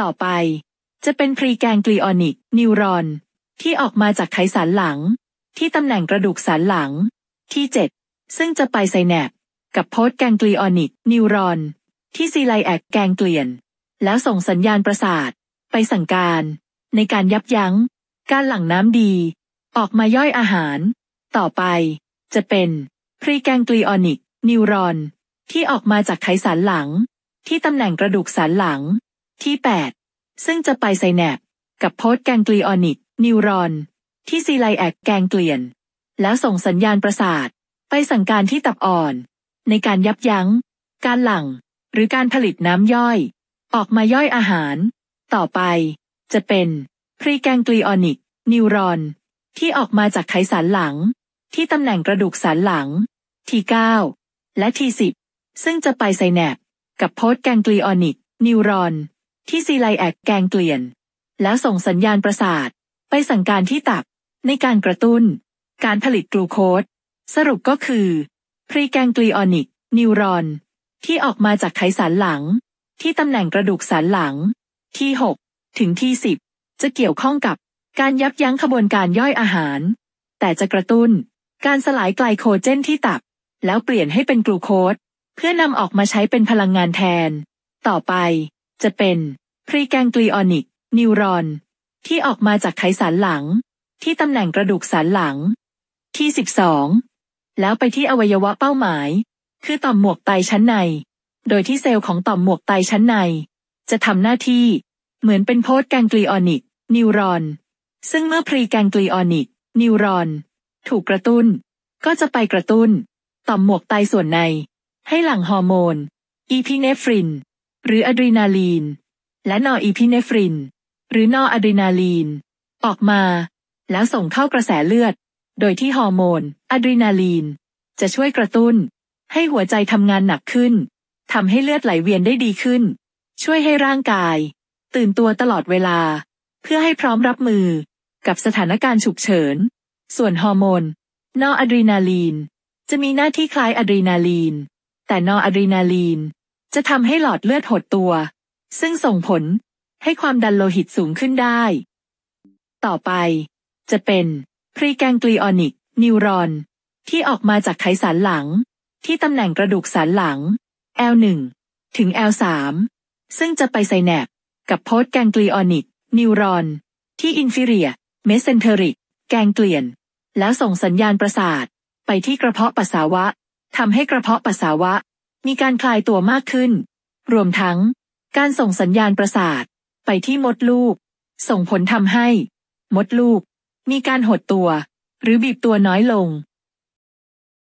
ต่อไปจะเป็นพรีแกงกลีออนิกนิวรอน ที่ออกมาจากไขสันหลัง ที่ตำแหน่งกระดูกสันหลัง ที่เจ็ดซึ่งจะไปไซแนปกับโพสแกงกลีออนิกนิวรอน ที่ซีไลแอกแกงเกลียน แล้วส่งสัญญาณประสาทไปสั่งการ ในการยับยั้ง การหลั่งน้ำดี ออกมาย่อยอาหาร ต่อไป จะเป็น พรีแกงกลีออนิกนิวรอน ที่ออกมาจากไขสันหลัง ที่ตำแหน่งกระดูกสันหลังที่ 8 ซึ่งจะไปไซแนปกับโพสแกงกลีออนิกนิวรอน ที่ซีไลแอกแกงเกลียน แล้วส่งสัญญาณประสาท ไปสั่งการที่ตับอ่อน ในการยับยัง้ง การหลัง่งหรือการผลิตน้ำย่อย ออกมาย่อยอาหาร ต่อไป จะเป็นพรีแกงกลีออนิกนิวรอน ที่ออกมาจากไขสันหลัง ที่ตำแหน่งกระดูกสันหลังที่9และที่10ซึ่งจะไปไซแนปกับโพสแกงกลีออนิกนิวรอนที่ซีไลแอกแกงเกลียน แล้วส่งสัญญาณประสาท ไปสั่งการที่ตับในการกระตุ้น การผลิตกลูโคสสรุปก็คือพรีแกงกลีออนิกนิวรอนที่ออกมาจากไขสันหลัง ที่ตำแหน่งกระดูกสันหลัง ที่6ถึงที่10 จะเกี่ยวข้องกับการยับยั้งขบวนการย่อยอาหาร แต่จะกระตุ้น การสลายไกลโคเจนที่ตับ แล้วเปลี่ยนให้เป็นกลูโคสเพื่อนำออกมาใช้เป็นพลังงานแทน ต่อไปจะเป็นพรีแกงกลีออนิกนิวรอนที่ออกมาจากไขสันหลัง ที่ตำแหน่งกระดูกสันหลัง ที่ 12 แล้วไปที่อวัยวะเป้าหมาย คือต่อมหมวกไตชั้นใน โดยที่เซลล์ของต่อมหมวกไตชั้นใน จะทำหน้าที่ เหมือนเป็นโพสแกงกลีออนิกนิวรอนซึ่งเมื่อพรีแกงกลีออนิกนิวรอนถูกกระตุ้น ก็จะไปกระตุ้นต่อมหมวกไตส่วนใน ให้หลั่งฮอร์โมนอีพิเนฟรินหรืออะดรีนาลีนและนออีพิเนฟริน หรือ นออะดรีนาลีน ออกมาแล้วส่งเข้ากระแสเลือด โดยที่ฮอร์โมนอะดรีนาลีนจะช่วยกระตุ้น ให้หัวใจทำงานหนักขึ้นทำให้เลือดไหลเวียนได้ดีขึ้น ช่วยให้ร่างกาย ตื่นตัวตลอดเวลา เพื่อให้พร้อมรับมือกับสถานการณ์ฉุกเฉิน ส่วนฮอร์โมนนออะดรีนาลีนจะมีหน้าที่คล้ายอะดรีนาลีนแต่นออะดรีนาลีน จะทำให้หลอดเลือดหดตัวซึ่งส่งผลให้ความดันโลหิตสูงขึ้นได้ ต่อไป จะเป็น พรีแกงกลีออนิก นิวรอน ที่ออกมาจากไขสันหลัง ที่ตำแหน่งกระดูกสันหลัง L1 ถึง L3 ซึ่งจะไปไซแนปกับโพสแกงกลีออนิก นิวรอน ที่อินฟิเรีย เมสเซนเทริกแกงเกลียน แล้วส่งสัญญาณประสาท ไปที่กระเพาะปัสสาวะทำให้กระเพาะปัสสาวะ มีการคลายตัวมากขึ้น รวมทั้งการส่งสัญญาณประสาท ไปที่มดลูก ส่งผลทำให้ มดลูก มีการหดตัว หรือบีบตัวน้อยลง